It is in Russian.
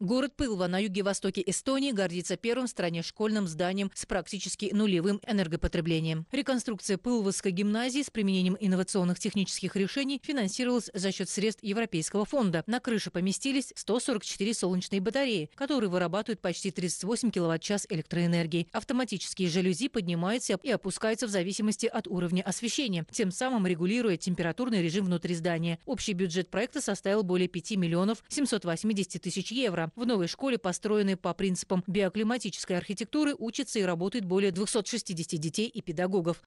Город Пылва на юге-востоке Эстонии гордится первым в стране школьным зданием с практически нулевым энергопотреблением. Реконструкция Пылвовской гимназии с применением инновационных технических решений финансировалась за счет средств Европейского фонда. На крыше поместились 144 солнечные батареи, которые вырабатывают почти 38 киловатт-час электроэнергии. Автоматические жалюзи поднимаются и опускаются в зависимости от уровня освещения, тем самым регулируя температурный режим внутри здания. Общий бюджет проекта составил более 5 миллионов 780 тысяч евро. Красноярска. В новой школе, построенной по принципам биоклиматической архитектуры, учатся и работают более 260 детей и педагогов.